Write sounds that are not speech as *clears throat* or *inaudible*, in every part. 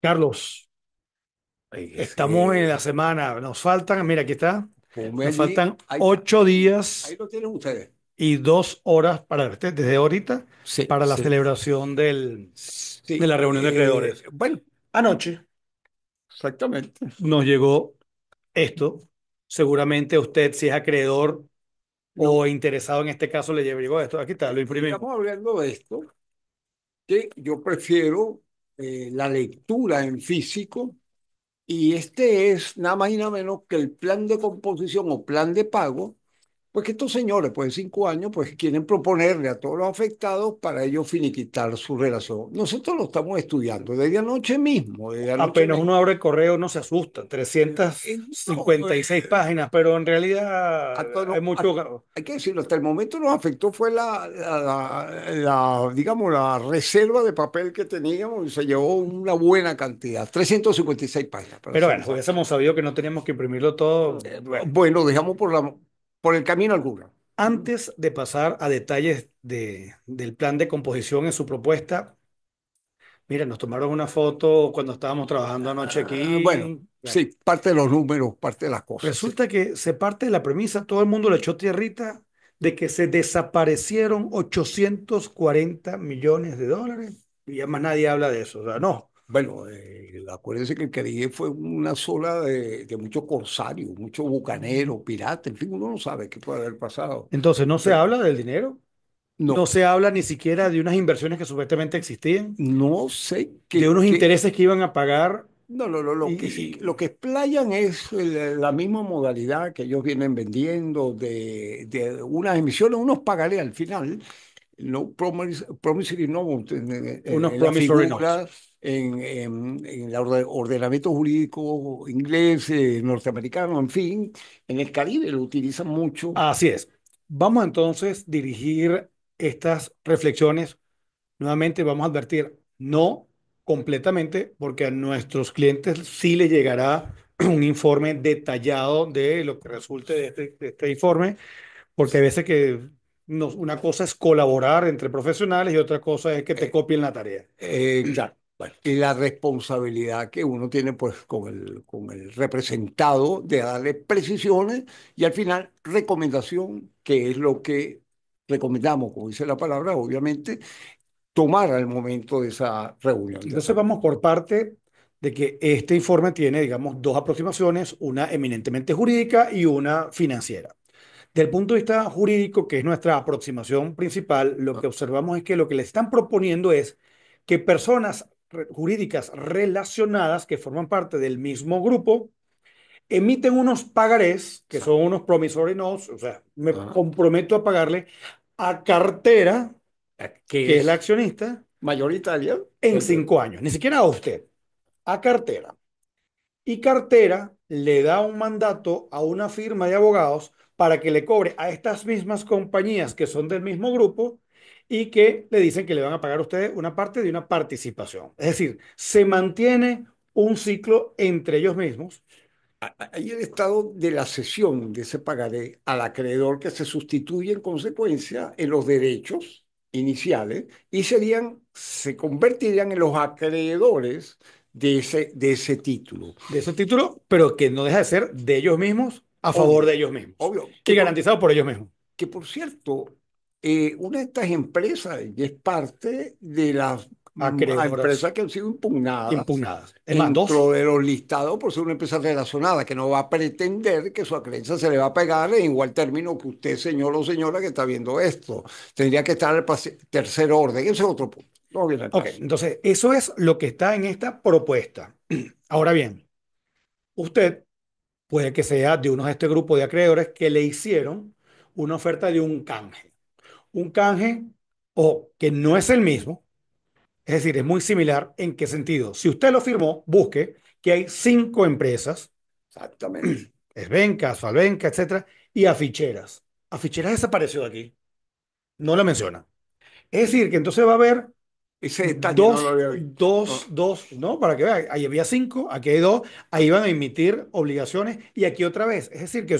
Carlos, estamos en la semana, nos faltan, mira, aquí está, nos faltan ocho días y dos horas para usted desde ahorita para la celebración del, de la reunión de acreedores. Eh, bueno, anoche, exactamente. Nos llegó esto, seguramente usted si es acreedor o interesado en este caso le llegó esto, aquí está, lo imprimimos. estamos hablando de esto, que yo prefiero eh, la lectura en físico, y este es nada más y nada menos que el plan de composición o plan de pago pues que estos señores, pues de cinco años, pues quieren proponerle a todos los afectados para ellos finiquitar su relación. Nosotros lo estamos estudiando desde anoche mismo. Apenas uno abre el correo, no se asusta, 356 eh, eh, eh, páginas, pero en realidad es mucho... hay que decirlo, hasta el momento nos afectó fue la, la, digamos, la reserva de papel que teníamos y se llevó una buena cantidad, 356 páginas. Pero bueno, hubiésemos sabido que no teníamos que imprimirlo todo. bueno, dejamos por la por el camino al alguno. Antes de pasar a detalles de, del plan de composición en su propuesta, mira, nos tomaron una foto cuando estábamos trabajando anoche aquí. Ah, bueno, sí, parte de los números, parte de las cosas. Resulta que se parte de la premisa, todo el mundo le echó tierrita de que se desaparecieron 840 millones de dólares y más nadie habla de eso. O sea, no, bueno, eh, acuérdense que el Caribe fue una sola de, muchos corsarios, muchos bucaneros, piratas, en fin, uno no sabe qué puede haber pasado. Entonces, ¿no se habla del dinero? No. se habla ni siquiera de unas inversiones que supuestamente existían. No sé qué. De unos intereses que iban a pagar. No, no, no lo, que, lo explayan es la misma modalidad que ellos vienen vendiendo de, de unas emisiones, unos pagaré al final no promissory notes, unos promissory notes en, en, el ordenamiento jurídico inglés, eh, norteamericano, en fin, en el Caribe lo utilizan mucho. Así es. Vamos entonces a dirigir estas reflexiones. Nuevamente vamos a advertir, no completamente, porque a nuestros clientes sí le llegará *clears throat* un informe detallado de lo que resulte de este, este informe, porque a veces que nos, una cosa es colaborar entre profesionales y otra cosa es que te eh, copien la tarea. Eh, y la responsabilidad que uno tiene pues con el, con el representado de darle precisiones y al final recomendación, que es lo que recomendamos, como dice la palabra, obviamente, tomar al momento de esa reunión. Entonces vamos por parte de que este informe tiene, digamos, dos aproximaciones, una eminentemente jurídica y una financiera. Del punto de vista jurídico, que es nuestra aproximación principal, lo ah. que observamos es que lo que le están proponiendo es que personas jurídicas relacionadas que forman parte del mismo grupo emiten unos pagarés, que son unos promisorios notes, o sea, me ah. comprometo a pagarle a cartera, que es, es la accionista, mayoritaria, en cinco años, ni siquiera a usted, a cartera. Y cartera le da un mandato a una firma de abogados para que le cobre a estas mismas compañías que son del mismo grupo y que le dicen que le van a pagar a ustedes una parte de una participación. Es decir, se mantiene un ciclo entre ellos mismos. Hay el estado de la cesión de ese pagaré al acreedor que se sustituye en consecuencia en los derechos iniciales y serían, se convertirían en los acreedores de ese, de ese título. De ese título, pero que no deja de ser de ellos mismos a favor de ellos mismos. Obvio. Que, garantizado por ellos mismos. Que por cierto, eh, una de estas empresas es parte de las mm, empresas que han sido impugnadas. Impugnadas. En dentro de los listados por ser una empresa relacionada, que no va a pretender que su acreencia se le va a pegar en igual término que usted, señor o señora, que está viendo esto. Tendría que estar en tercer orden. Ese es otro punto. entonces, eso es lo que está en esta propuesta. *clears throat* Ahora bien, usted puede que sea de uno de este grupo de acreedores que le hicieron una oferta de un canje un canje, o que no es el mismo, es decir, es muy similar en qué sentido. Si usted lo firmó, busque que hay cinco empresas, exactamente, *clears throat* Esbenca, salbenca etcétera, y aficheras. Aficheras desapareció de aquí, no la menciona. Es decir, que entonces va a haber dos, dos, oh. dos, ¿no? Para que vea ahí había cinco, aquí hay dos, ahí van a emitir obligaciones y aquí otra vez. Es decir, que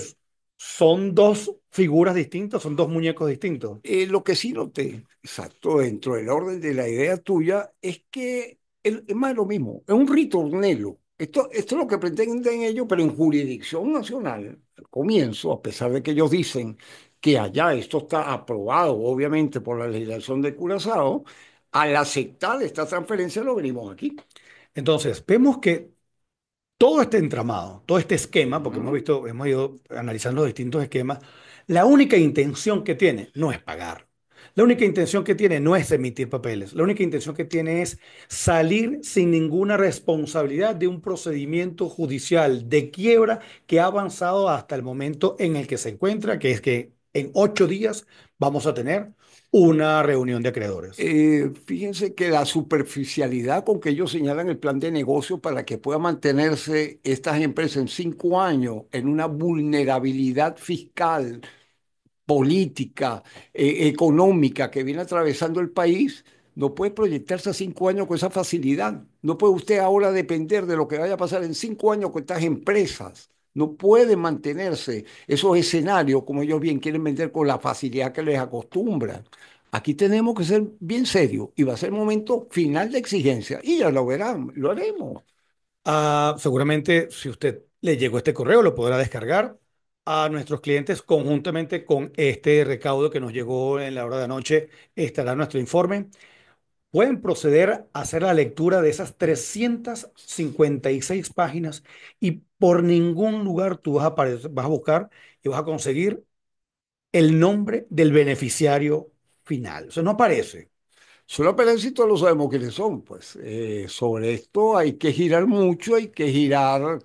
son dos figuras distintas, son dos muñecos distintos. Eh, lo que sí noté, exacto, dentro del orden de la idea tuya, es que es más lo mismo, es un ritornelo. Esto, esto es lo que pretenden ellos, pero en jurisdicción nacional, al comienzo, a pesar de que ellos dicen que allá esto está aprobado, obviamente, por la legislación de Curazao, al aceptar esta transferencia lo venimos aquí. Entonces, vemos que todo este entramado, todo este esquema, porque hemos visto, hemos ido analizando distintos esquemas, la única intención que tiene no es pagar. La única intención que tiene no es emitir papeles, la única intención que tiene es salir sin ninguna responsabilidad de un procedimiento judicial de quiebra que ha avanzado hasta el momento en el que se encuentra, que es que en ocho días vamos a tener una reunión de acreedores? Eh, fíjense que la superficialidad con que ellos señalan el plan de negocio para que pueda mantenerse estas empresas en cinco años en una vulnerabilidad fiscal, política, eh, económica que viene atravesando el país, no puede proyectarse a cinco años con esa facilidad. No puede usted ahora depender de lo que vaya a pasar en cinco años con estas empresas. No puede mantenerse esos escenarios como ellos bien quieren vender con la facilidad que les acostumbra. Aquí tenemos que ser bien serios y va a ser momento final de exigencia y ya lo verán, lo haremos. Ah, seguramente si usted le llegó este correo lo podrá descargar a nuestros clientes conjuntamente con este recaudo que nos llegó en la hora de la noche estará nuestro informe pueden proceder a hacer la lectura de esas 356 páginas y por ningún lugar tú vas a, vas a buscar y vas a conseguir el nombre del beneficiario final. O sea, no aparece. Solo y todos lo sabemos quiénes son, pues. Eh, sobre esto hay que girar mucho, hay que girar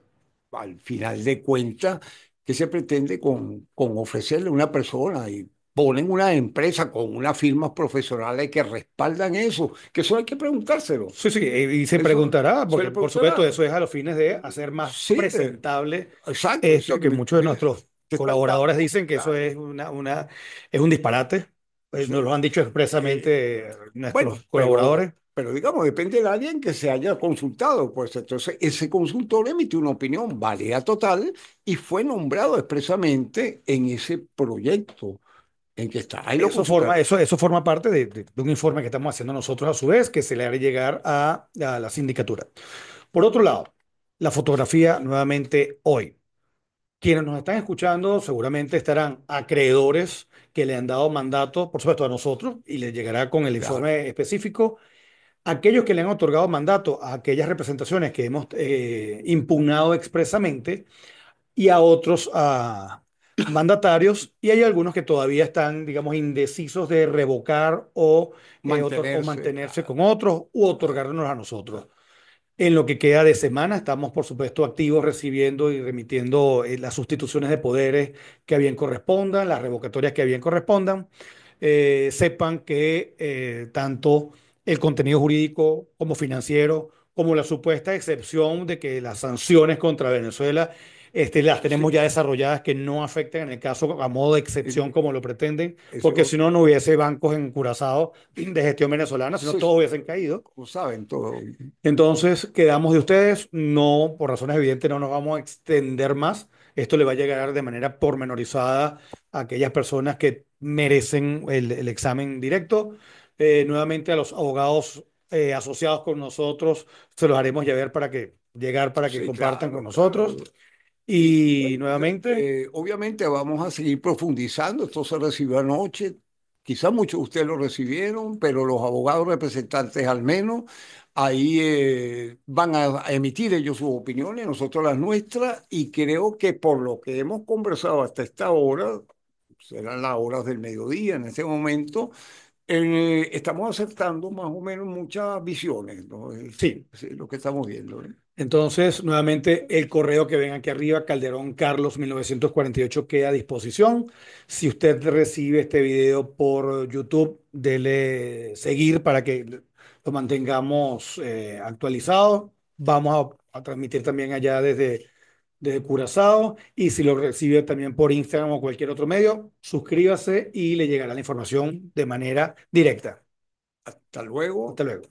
al final de cuentas qué se pretende con, con ofrecerle a una persona y ponen una empresa con unas firmas profesionales que respaldan eso, que eso hay que preguntárselo. Sí, sí, eh, y se preguntará, porque por supuesto eso es a los fines de hacer más presentable exacto, eso que muchos de nuestros colaboradores dicen que eso es una, una es un disparate. Eh, nos lo han dicho expresamente eh, nuestros colaboradores. Pero, digamos, depende de alguien que se haya consultado. Pues entonces ese consultor emitió una opinión válida total y fue nombrado expresamente en ese proyecto en está. eso, forma, eso, eso forma parte de, un informe que estamos haciendo nosotros a su vez, que se le hará llegar a, la sindicatura. Por otro lado, la fotografía nuevamente hoy. Quienes nos están escuchando seguramente estarán acreedores que le han dado mandato, por supuesto, a nosotros, y le llegará con el informe específico. Aquellos que le han otorgado mandato a aquellas representaciones que hemos eh, impugnado expresamente y a otros a, mandatarios y hay algunos que todavía están, digamos, indecisos de revocar o eh, mantenerse, con otros u otorgarnos a nosotros. En lo que queda de semana, estamos, por supuesto, activos recibiendo y remitiendo eh, las sustituciones de poderes que a bien correspondan, las revocatorias que a bien correspondan. Eh, sepan que tanto el contenido jurídico como financiero, como la supuesta excepción de que las sanciones contra Venezuela este, las tenemos ya desarrolladas que no afecten en el caso a modo de excepción eh, como lo pretenden, porque si no, no hubiese bancos encurazados de gestión venezolana, sino no todos hubiesen caído. saben, todo. Entonces, quedamos de ustedes, no, por razones evidentes, no nos vamos a extender más. Esto le va a llegar de manera pormenorizada a aquellas personas que merecen el, examen directo. Eh, nuevamente a los abogados eh, asociados con nosotros, se los haremos llegar para que, llegar para que compartan con nosotros. Y, nuevamente. Eh, obviamente vamos a seguir profundizando. Esto se recibió anoche. Quizás muchos de ustedes lo recibieron, pero los abogados representantes al menos, ahí eh, van a emitir ellos sus opiniones, nosotros las nuestras, y creo que por lo que hemos conversado hasta esta hora, serán las horas del mediodía en este momento, eh, estamos aceptando más o menos muchas visiones, Sí. lo que estamos viendo. Entonces, nuevamente, el correo que ven aquí arriba, Calderón Carlos 1948, queda a disposición. Si usted recibe este video por YouTube, dele seguir para que lo mantengamos eh, actualizado. Vamos a, transmitir también allá desde, desde Curazao. Y si lo recibe también por Instagram o cualquier otro medio, suscríbase y le llegará la información de manera directa. Hasta luego. Hasta luego.